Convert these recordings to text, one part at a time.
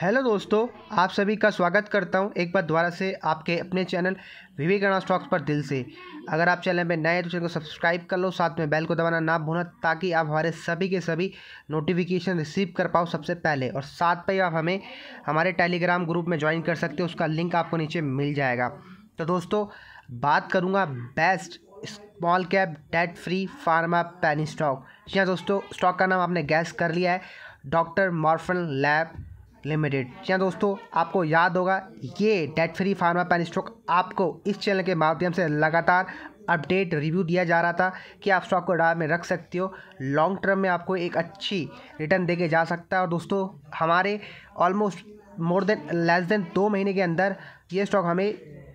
hello दोस्तों आप सभी का स्वागत करता हूं एक बार दोबारा से आपके अपने चैनल विवेकानंद स्टॉक्स पर दिल से अगर आप चैनल में नए हैं तो चैनल को सब्सक्राइब कर लो साथ में बेल को दबाना ना भूलना ताकि आप हमारे सभी के सभी नोटिफिकेशन रिसीव कर पाओ सबसे पहले और साथ पर ही आप हमें हमारे टेलीग्राम ग्रुप में ज्वाइन कर सकते हो उसका लिंक आपको नीचे मिल जाएगा तो दोस्तों बात करूँगा best small cap debt free pharma penny stock जी हाँ दोस्तों स्टॉक का नाम आपने गैस कर लिया है डॉक्टर मॉर्फन लैब लिमिटेड या हाँ दोस्तों आपको याद होगा ये debt free pharma penny stock आपको इस चैनल के माध्यम से लगातार अपडेट रिव्यू दिया जा रहा था कि आप स्टॉक को डाल में रख सकते हो लॉन्ग टर्म में आपको एक अच्छी रिटर्न दे जा सकता है और दोस्तों हमारे almost more than less than दो महीने के अंदर ये स्टॉक हमें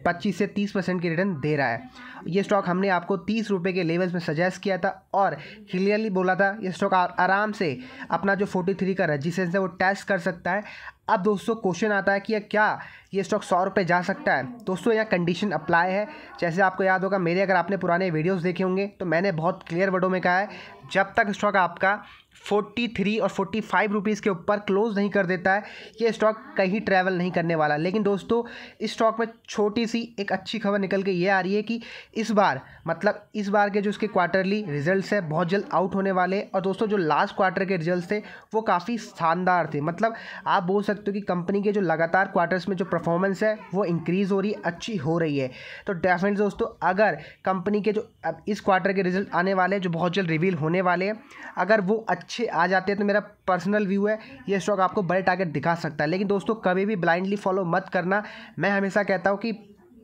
25 से 30 परसेंट की रिटर्न दे रहा है ये स्टॉक हमने आपको तीस रुपये के लेवल्स में सजेस्ट किया था और क्लियरली बोला था ये स्टॉक आराम से अपना जो 43 का रजिस्ट्रेंस है वो टेस्ट कर सकता है अब दोस्तों क्वेश्चन आता है कि क्या ये स्टॉक सौ रुपये जा सकता है दोस्तों यहाँ कंडीशन अप्लाई है जैसे आपको याद होगा मेरे अगर आपने पुराने वीडियोस देखे होंगे तो मैंने बहुत क्लियर वर्डों में कहा है जब तक स्टॉक आपका 43 और 45 फाइव के ऊपर क्लोज़ नहीं कर देता है ये स्टॉक कहीं ट्रैवल नहीं करने वाला लेकिन दोस्तों इस स्टॉक में छोटी सी एक अच्छी खबर निकल के ये आ रही है कि इस बार मतलब इस बार के जो इसके क्वार्टरली रिजल्ट्स है बहुत जल्द आउट होने वाले और दोस्तों जो लास्ट क्वार्टर के रिजल्ट थे वो काफ़ी शानदार थे मतलब आप बोल सकते हो कि कंपनी के जो लगातार क्वार्टर्स में जो परफॉर्मेंस है वो इंक्रीज़ हो रही है अच्छी हो रही है तो डेफिनेट दोस्तों अगर कंपनी के जो अब इस क्वार्टर के रिजल्ट आने वाले हैं जो बहुत जल्द रिवील होने वाले हैं अगर वो अच्छे आ जाते हैं तो मेरा पर्सनल व्यू है ये स्टॉक आपको बड़े टारगेट दिखा सकता है लेकिन दोस्तों कभी भी ब्लाइंडली फॉलो मत करना मैं हमेशा कहता हूँ कि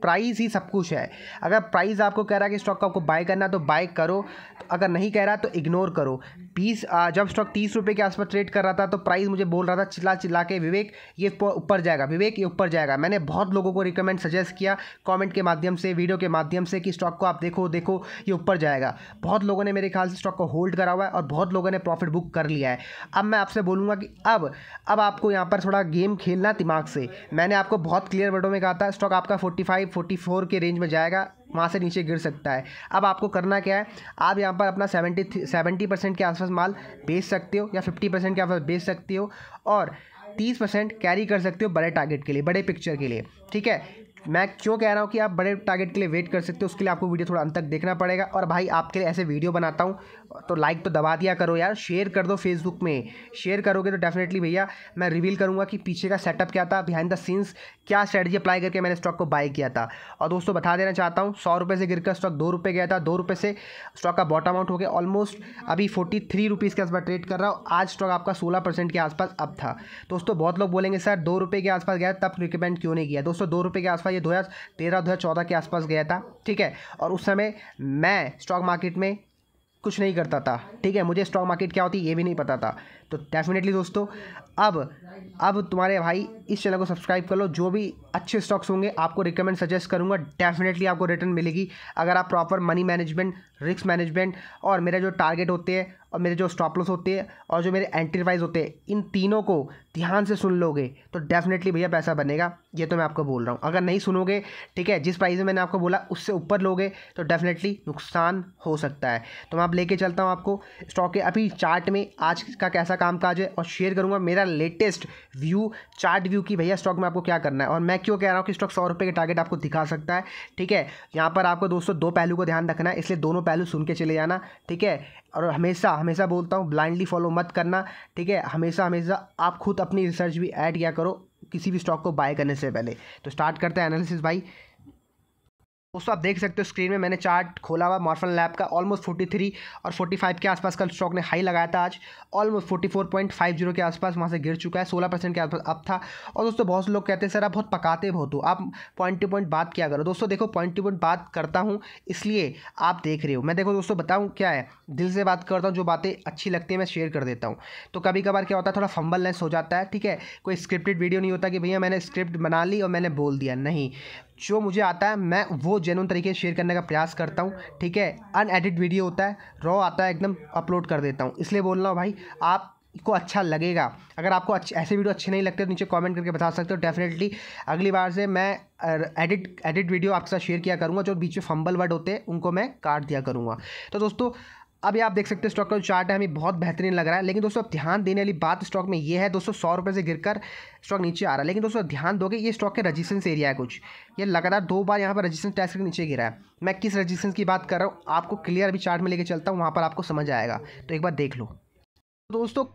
प्राइस ही सब कुछ है अगर प्राइस आपको कह रहा है कि स्टॉक को आपको बाय करना तो बाय करो तो अगर नहीं कह रहा तो इग्नोर करो बीस जब स्टॉक तीस रुपये के आसपास ट्रेड कर रहा था तो प्राइस मुझे बोल रहा था चिल्ला चिल्ला के विवेक ये ऊपर जाएगा विवेक ये ऊपर जाएगा मैंने बहुत लोगों को रिकमेंड सजेस्ट किया कमेंट के माध्यम से वीडियो के माध्यम से कि स्टॉक को आप देखो देखो ये ऊपर जाएगा बहुत लोगों ने मेरे ख्याल से स्टॉक को होल्ड करा हुआ है और बहुत लोगों ने प्रॉफिट बुक कर लिया है अब मैं आपसे बोलूँगा कि अब अब आपको यहाँ पर थोड़ा गेम खेलना दिमाग से मैंने आपको बहुत क्लियर वर्डों में कहा था स्टॉक आपका फोर्टी फाइव फोर के रेंज में जाएगा वहाँ से नीचे गिर सकता है अब आपको करना क्या है आप यहाँ पर अपना सेवेंटी सेवेंटी परसेंट के आसपास माल बेच सकते हो या फिफ्टी परसेंट के आसपास बेच सकते हो और तीस परसेंट कैरी कर सकते हो बड़े टारगेट के लिए बड़े पिक्चर के लिए ठीक है मैं क्यों कह रहा हूँ कि आप बड़े टारगेट के लिए वेट कर सकते हो उसके लिए आपको वीडियो थोड़ा अंत तक देखना पड़ेगा और भाई आपके लिए ऐसे वीडियो बनाता हूँ तो लाइक तो दबा दिया करो यार शेयर कर दो फेसबुक में शेयर करोगे तो डेफिनेटली भैया मैं रिवील करूँगा कि पीछे का सेटअप क्या था बिहाइंड द सीन्स क्या स्ट्रेटजी अप्लाई करके मैंने स्टॉक को बाय किया था और दोस्तों बता देना चाहता हूँ सौ रुपये से गिर स्टॉक दो रुपये गया था दो रुपये से स्टॉक का बॉटम आउट हो गया ऑलमोस्ट अभी फोर्टी थ्री रुपीज़ के आसपास ट्रेड कर रहा हूँ आज स्टॉक आपका सोलह परसेंट के आसपास अब था दोस्तों बहुत लोग बोलेंगे सर दो रुपये के आसपास गया तब रिकमेंड क्यों नहीं किया दोस्तों दो रुपये के आसपास था ये दो हज़ार तेरह दो हज़ार चौदह के आसपास गया था ठीक है और उस समय मैं स्टॉक मार्केट में कुछ नहीं करता था ठीक है मुझे स्टॉक मार्केट क्या होती ये भी नहीं पता था तो डेफिनेटली दोस्तों अब अब तुम्हारे भाई इस चैनल को सब्सक्राइब कर लो जो भी अच्छे स्टॉक्स होंगे आपको रिकमेंड सजेस्ट करूंगा डेफिनेटली आपको रिटर्न मिलेगी अगर आप proper money management risk management और मेरे जो टारगेट होते हैं और मेरे जो स्टॉप लॉस होते हैं और जो मेरे एंट्री वाइज होते हैं इन तीनों को ध्यान से सुन लोगे तो डेफिनेटली भैया पैसा बनेगा ये तो मैं आपको बोल रहा हूँ अगर नहीं सुनोगे ठीक है जिस प्राइस में मैंने आपको बोला उससे ऊपर लोगे तो डेफिनेटली नुकसान हो सकता है तो मैं आप लेके चलता हूँ आपको स्टॉक के अभी चार्ट में आज का कैसा कामकाज है और शेयर करूंगा मेरा लेटेस्ट व्यू चार्ट व्यू की भैया स्टॉक में आपको क्या करना है और मैं क्यों कह रहा हूँ कि स्टॉक सौ रुपये के टारगेट आपको दिखा सकता है ठीक है यहाँ पर आपको दोस्तों दो पहलू को ध्यान रखना है इसलिए दोनों पहलू सुन के चले जाना ठीक है और हमेशा हमेशा बोलता हूँ ब्लाइंडली फॉलो मत करना ठीक है हमेशा हमेशा आप खुद अपनी रिसर्च भी ऐड किया करो किसी भी स्टॉक को बाय करने से पहले तो स्टार्ट करते हैं एनालिसिस भाई दोस्तों आप देख सकते हो स्क्रीन में मैंने चार्ट खोला हुआ मॉर्फन लैब का ऑलमोस्ट 43 और 45 के आसपास का स्टॉक ने हाई लगाया था आज ऑलमोस्ट 44.50 के आसपास वहाँ से गिर चुका है 16 परसेंट के आसपास अब था और दोस्तों बहुत से लोग कहते हैं सर आप बहुत पकाते बहुत हो आप पॉइंट टू पॉइंट बात किया करो दोस्तों देखो पॉइंट टू पॉइंट बात करता हूँ इसलिए आप देख रहे हो मैं देखो दोस्तों बताऊँ क्या है दिल से बात करता हूँ जो बातें अच्छी लगती है मैं शेयर कर देता हूँ तो कभी कभार क्या होता है थोड़ा फंबल हो जाता है ठीक है कोई स्क्रिप्टेड वीडियो नहीं होता कि भैया मैंने स्क्रिप्ट बना ली और मैंने बोल दिया नहीं जो मुझे आता है मैं वो जेनुअन तरीके से शेयर करने का प्रयास करता हूँ ठीक है अनएडिट वीडियो होता है रॉ आता है एकदम अपलोड कर देता हूँ इसलिए बोल रहा हूँ भाई आप को अच्छा लगेगा अगर आपको अच्छे ऐसे वीडियो अच्छे नहीं लगते तो नीचे कमेंट करके बता सकते हो डेफिनेटली अगली बार से मैं एडिट एडिट वीडियो आपके साथ शेयर किया करूँगा जो बीच में फंबल वर्ड होते हैं उनको मैं काट दिया करूँगा तो दोस्तों अभी आप देख सकते हैं स्टॉक का जो चार्ट है हमें बहुत बेहतरीन लग रहा है लेकिन दोस्तों ध्यान देने वाली बात स्टॉक में ये है दोस्तों सौ रुपये से गिरकर स्टॉक नीचे आ रहा है लेकिन दोस्तों ध्यान दोगे ये स्टॉक के रजिस्टेंस एरिया है कुछ ये लगातार दो बार यहाँ पर रजिस्टेंस टैक्स के नीचे गिरा है मैं किस रजिस्टेंस की बात कर रहा हूँ आपको क्लियर अभी चार्ट में लेकर चलता हूँ वहाँ पर आपको समझ आएगा तो एक बार देख लो दोस्तों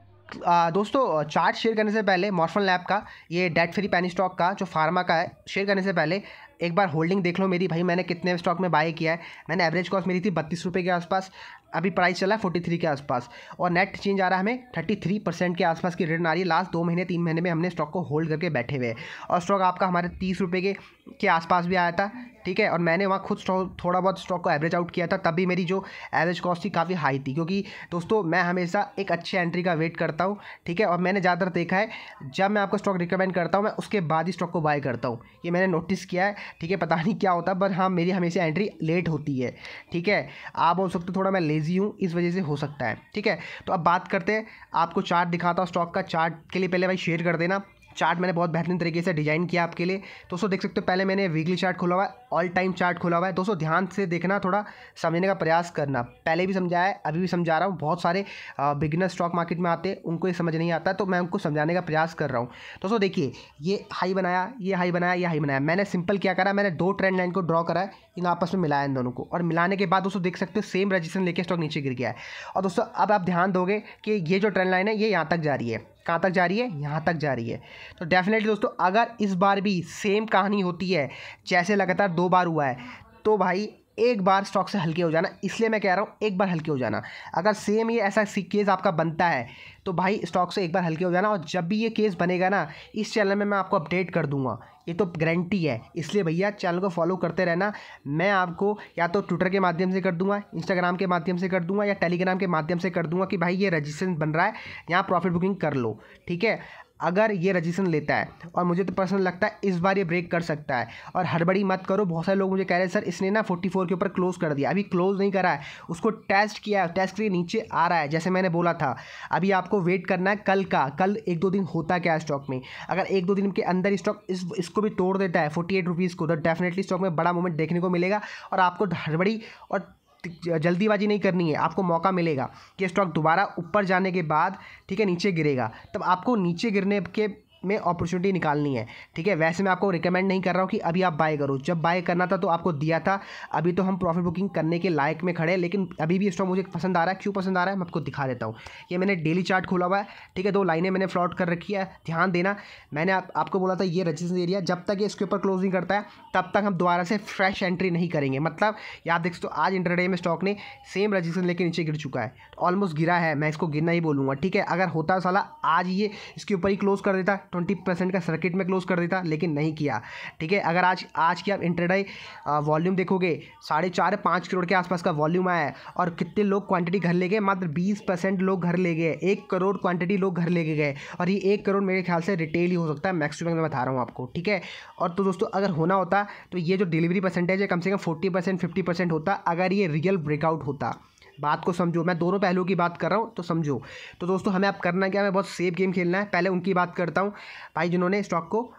आ, दोस्तों चार्ट शेयर करने से पहले मॉर्फन लैब का ये डेट फ्री पैनी स्टॉक का जो फार्मा का है शेयर करने से पहले एक बार होल्डिंग देख लो मेरी भाई मैंने कितने स्टॉक में बाय किया है मैंने एवरेज कॉस्ट मेरी थी बत्तीस रुपये के आसपास अभी प्राइस चला है फोर्टी थ्री के आसपास और नेट चेंज आ रहा है हमें थर्टी थ्री परसेंट के आसपास की रिटर्न आ रही है लास्ट दो महीने तीन महीने में हमने स्टॉक को होल्ड करके बैठे हुए हैं और स्टॉक आपका हमारे तीस रुपये के के आसपास भी आया था ठीक है और मैंने वहाँ खुद स्टॉक थोड़ा बहुत स्टॉक को एवरेज आउट किया था तब भी मेरी जो एवरेज कॉस्ट थी काफ़ी हाई थी क्योंकि दोस्तों मैं हमेशा एक अच्छे एंट्री का वेट करता हूँ ठीक है और मैंने ज़्यादातर देखा है जब मैं आपको स्टॉक रिकमेंड करता हूँ मैं उसके बाद ही स्टॉक को बाय करता हूँ ये मैंने नोटिस किया है ठीक है पता नहीं क्या होता पर हाँ मेरी हमेशा एंट्री लेट होती है ठीक है आप बोल सकते हो थोड़ा मैं लेज़ी हूँ इस वजह से हो सकता है ठीक है तो अब बात करते हैं आपको चार्ट दिखाता हूँ स्टॉक का चार्ट के लिए पहले भाई शेयर कर देना चार्ट मैंने बहुत बेहतरीन तरीके से डिजाइन किया आपके लिए दोस्तों देख सकते हो पहले मैंने वीकली चार्ट खोला हुआ है ऑल टाइम चार्ट खोला हुआ है दोस्तों ध्यान से देखना थोड़ा समझने का प्रयास करना पहले भी समझाया है अभी भी समझा रहा हूँ बहुत सारे बिगनर स्टॉक मार्केट में आते हैं उनको ये समझ नहीं आता तो मैं उनको समझाने का प्रयास कर रहा हूँ दोस्तों देखिए ये हाई बनाया ये हाई बनाया ये हाई बनाया मैंने सिंपल क्या करा मैंने दो ट्रेंड लाइन को ड्रॉ करा है इन आपस में मिलाया इन दोनों को और मिलाने के बाद दोस्तों देख सकते हो सेम रजिस्ट्रेशन लेके स्टॉक नीचे गिर गया है और दोस्तों अब आप ध्यान दोगे कि ये जो ट्रेंड लाइन है ये यहाँ तक जा रही है कहाँ तक जा रही है यहाँ तक जा रही है तो डेफिनेटली दोस्तों अगर इस बार भी सेम कहानी होती है जैसे लगातार दो बार हुआ है तो भाई एक बार स्टॉक से हल्के हो जाना इसलिए मैं कह रहा हूँ एक बार हल्के हो जाना अगर सेम ये ऐसा केस आपका बनता है तो भाई स्टॉक से एक बार हल्के हो जाना और जब भी ये केस बनेगा ना इस चैनल में मैं आपको अपडेट कर दूंगा ये तो गारंटी है इसलिए भैया चैनल को फॉलो करते रहना मैं आपको या तो ट्विटर के माध्यम से कर दूंगा इंस्टाग्राम के माध्यम से कर दूंगा या टेलीग्राम के माध्यम से कर दूंगा कि भाई ये रजिस्ट्रेशन बन रहा है यहाँ प्रॉफिट बुकिंग कर लो ठीक है अगर ये रजिस्ट्रेशन लेता है और मुझे तो पर्सनल लगता है इस बार ये ब्रेक कर सकता है और हड़बड़ी मत करो बहुत सारे लोग मुझे कह रहे हैं सर इसने ना 44 के ऊपर क्लोज़ कर दिया अभी क्लोज़ नहीं करा है उसको टेस्ट किया है टेस्ट के नीचे आ रहा है जैसे मैंने बोला था अभी आपको वेट करना है कल का कल एक दो दिन होता क्या स्टॉक में अगर एक दो दिन के अंदर स्टॉक इस इसको भी तोड़ देता है फोर्टी एट रुपीज़ को तो डेफिनेटली स्टॉक में बड़ा मूवमेंट देखने को मिलेगा और आपको हड़बड़ी और जल्दीबाजी नहीं करनी है आपको मौका मिलेगा कि स्टॉक दोबारा ऊपर जाने के बाद ठीक है नीचे गिरेगा तब आपको नीचे गिरने के में अपॉर्चुनिटी निकालनी है ठीक है वैसे मैं आपको रिकमेंड नहीं कर रहा हूँ कि अभी आप बाय करो जब बाय करना था तो आपको दिया था अभी तो हम प्रॉफिट बुकिंग करने के लायक में खड़े लेकिन अभी भी स्टॉक मुझे पसंद आ रहा है क्यों पसंद आ रहा है मैं आपको दिखा देता हूँ ये मैंने डेली चार्ट खोला हुआ है ठीक है दो लाइनें मैंने फ्लॉट कर रखी है ध्यान देना मैंने आप, आपको बोला था ये रजिस्ट्रेशन एरिया जब तक ये इसके ऊपर क्लोज नहीं करता है तब तक हम दोबारा से फ्रेश एंट्री नहीं करेंगे मतलब याद देख सकते आज इंटरडे में स्टॉक ने सेम रजिस्ट्रेशन लेकर नीचे गिर चुका है ऑलमोस्ट गिरा है मैं इसको गिरना ही बोलूँगा ठीक है अगर होता साला आज ये इसके ऊपर ही क्लोज कर देता ट्वेंटी परसेंट का सर्किट में क्लोज कर देता लेकिन नहीं किया ठीक है अगर आज आज की आप इंटरडाई वॉल्यूम देखोगे साढ़े चार पाँच करोड़ के आसपास का वॉल्यूम आया है और कितने लोग क्वांटिटी घर ले गए मात्र बीस परसेंट लोग घर ले गए एक करोड़ क्वांटिटी लोग घर ले गए और ये एक करोड़ मेरे ख्याल से रिटेल ही हो सकता है मैक्सिमम मैं बता रहा हूँ आपको ठीक है और तो दोस्तों अगर होना होता तो ये जो डिलीवरी परसेंटेज है कम से कम फोर्टी परसेंट फिफ्टी परसेंट होता अगर ये रियल ब्रेकआउट होता बात को समझो मैं दोनों पहलुओं की बात कर रहा हूँ तो समझो तो दोस्तों हमें अब करना क्या है बहुत सेफ गेम खेलना है पहले उनकी बात करता हूँ भाई जिन्होंने स्टॉक को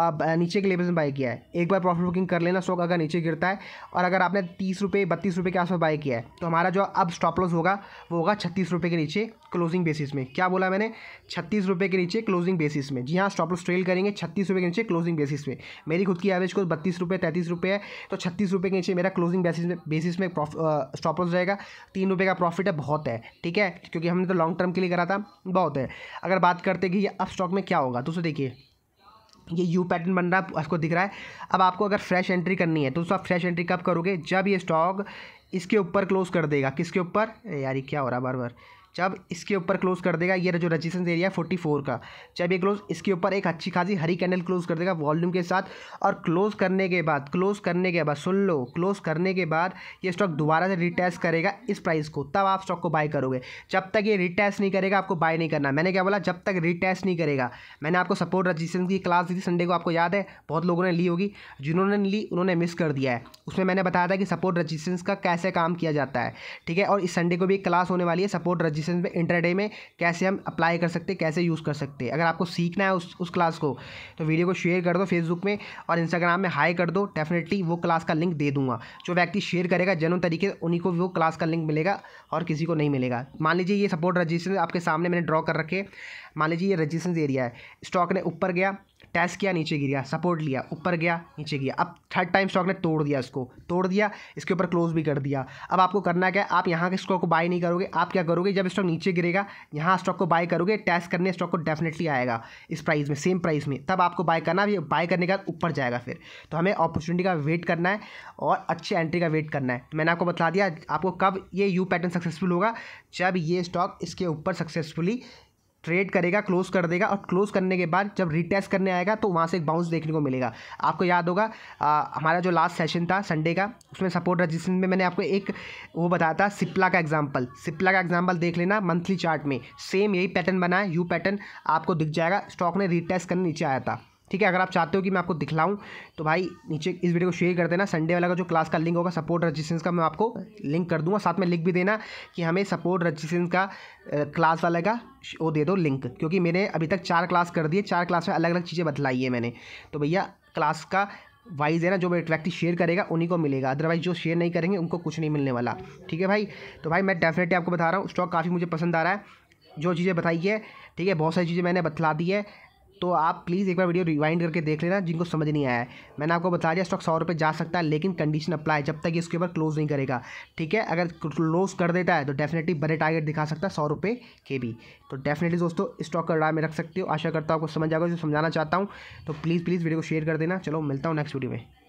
आप नीचे के लेवल में बाई किया है एक बार प्रॉफिट बुकिंग कर लेना स्टॉक अगर नीचे गिरता है और अगर आपने तीस रुपये बत्तीस रुपये के आसपास बाई किया है तो हमारा जो अब स्टॉप लॉस होगा वो होगा छत्तीस रुपये के नीचे क्लोजिंग बेसिस में क्या बोला मैंने छत्तीस रुपये के नीचे क्लोजिंग बेसिस में जी हाँ स्टॉप लॉस ट्रेल करेंगे छत्तीस रुपये के नीचे क्लोजिंग बेसिस में मेरी खुद की एवरेज को बत्तीस रुपये तैंतीस रुपये है तो छत्तीस रुपये के नीचे मेरा क्लोजिंग बेसिस में बेसिस में स्टॉप लॉस रहेगा तीन रुपये का प्रॉफिट है बहुत है ठीक है क्योंकि हमने तो लॉन्ग टर्म के लिए करा था बहुत है अगर बात करते कि अब स्टॉक में क्या होगा तो देखिए ये यू पैटर्न बन रहा है आपको दिख रहा है अब आपको अगर फ्रेश एंट्री करनी है तो दोस्तों आप फ्रेश एंट्री कब करोगे जब ये स्टॉक इसके ऊपर क्लोज कर देगा किसके ऊपर यार ये क्या हो रहा है बार बार जब इसके ऊपर क्लोज कर देगा ये जो रजिस्टेंस एरिया है फोर्टी फोर का जब ये क्लोज इसके ऊपर एक अच्छी खासी हरी कैंडल क्लोज कर देगा वॉल्यूम के साथ और क्लोज करने के बाद क्लोज करने के बाद सुन लो क्लोज करने के बाद ये स्टॉक दोबारा से रिटेस्ट करेगा इस प्राइस को तब आप स्टॉक को बाय करोगे जब तक ये रिटेस्ट नहीं करेगा आपको बाय नहीं करना मैंने क्या बोला जब तक रिटेस्ट नहीं करेगा मैंने आपको सपोर्ट रजिस्टेंस की क्लास दी थी संडे को आपको याद है बहुत लोगों ने ली होगी जिन्होंने ली उन्होंने मिस कर दिया है उसमें मैंने बताया था कि सपोर्ट रजिस्टेंस का कैसे काम किया जाता है ठीक है और इस संडे को भी एक क्लास होने वाली है सपोर्ट रजिस्टेंस पोजीशन में इंटरडे में कैसे हम अप्लाई कर सकते हैं कैसे यूज़ कर सकते हैं अगर आपको सीखना है उस उस क्लास को तो वीडियो को शेयर कर दो फेसबुक में और इंस्टाग्राम में हाई कर दो डेफिनेटली वो क्लास का लिंक दे दूंगा जो व्यक्ति शेयर करेगा जनों तरीके उन्हीं को वो क्लास का लिंक मिलेगा और किसी को नहीं मिलेगा मान लीजिए ये सपोर्ट रजिस्ट्रेशन आपके सामने मैंने ड्रॉ कर रखे मान लीजिए ये रजिस्ट्रेशन एरिया है स्टॉक ने ऊपर गया टैस किया नीचे गिरा सपोर्ट लिया ऊपर गया नीचे गया अब थर्ड टाइम स्टॉक ने तोड़ दिया इसको तोड़ दिया इसके ऊपर क्लोज भी कर दिया अब आपको करना क्या आप यहाँ के स्टॉक को बाय नहीं करोगे आप क्या करोगे जब स्टॉक नीचे गिरेगा यहाँ स्टॉक को बाय करोगे टैस करने स्टॉक को डेफिनेटली आएगा इस प्राइस में सेम प्राइस में तब आपको बाय करना भी बाय करने के बाद ऊपर जाएगा फिर तो हमें अपॉर्चुनिटी का वेट करना है और अच्छे एंट्री का वेट करना है तो मैंने आपको बता दिया आपको कब ये यू पैटर्न सक्सेसफुल होगा जब ये स्टॉक इसके ऊपर सक्सेसफुली ट्रेड करेगा क्लोज कर देगा और क्लोज करने के बाद जब रिटेस्ट करने आएगा तो वहाँ से एक बाउंस देखने को मिलेगा आपको याद होगा आ, हमारा जो लास्ट सेशन था संडे का उसमें सपोर्ट रजिस्ट्रेशन में मैंने आपको एक वो बताया था सिप्ला का एग्जाम्पल सिप्ला का एग्जाम्पल देख लेना मंथली चार्ट में सेम यही पैटर्न बना है यू पैटर्न आपको दिख जाएगा स्टॉक ने रिटेस्ट करने नीचे आया था ठीक है अगर आप चाहते हो कि मैं आपको दिखलाऊं तो भाई नीचे इस वीडियो को शेयर कर देना संडे वाला का जो क्लास का लिंक होगा सपोर्ट रजिस्ट्रेंस का मैं आपको लिंक कर दूंगा साथ में लिख भी देना कि हमें सपोर्ट रजिस्ट्रेंस का क्लास वाले का वो दे दो लिंक क्योंकि मैंने अभी तक चार क्लास कर दिए चार क्लास में अलग अलग चीज़ें बतलाई है मैंने तो भैया क्लास का वाइज है ना जो व्यक्ति शेयर करेगा उन्हीं को मिलेगा अदरवाइज जो शेयर नहीं करेंगे उनको कुछ नहीं मिलने वाला ठीक है भाई तो भाई मैं डेफिनेटली आपको बता रहा हूँ स्टॉक काफ़ी मुझे पसंद आ रहा है जो चीज़ें बताई है ठीक है बहुत सारी चीज़ें मैंने बतला दी है तो आप प्लीज़ एक बार वीडियो रिवाइंड करके देख लेना जिनको समझ नहीं आया है मैंने आपको बता दिया स्टॉक सौ रुपये जा सकता है लेकिन कंडीशन अप्लाई जब तक इसके ऊपर क्लोज नहीं करेगा ठीक है अगर क्लोज कर देता है तो डेफिनेटली बड़े टारगेट दिखा सकता है सौ रुपये के भी तो डेफिनेटली दोस्तों स्टॉक का राय में रख सकते हो आशा करता हूँ आपको समझ आएगा जो समझाना चाहता हूँ तो प्लीज़ प्लीज़ वीडियो को शेयर कर देना चलो मिलता हूँ नेक्स्ट वीडियो में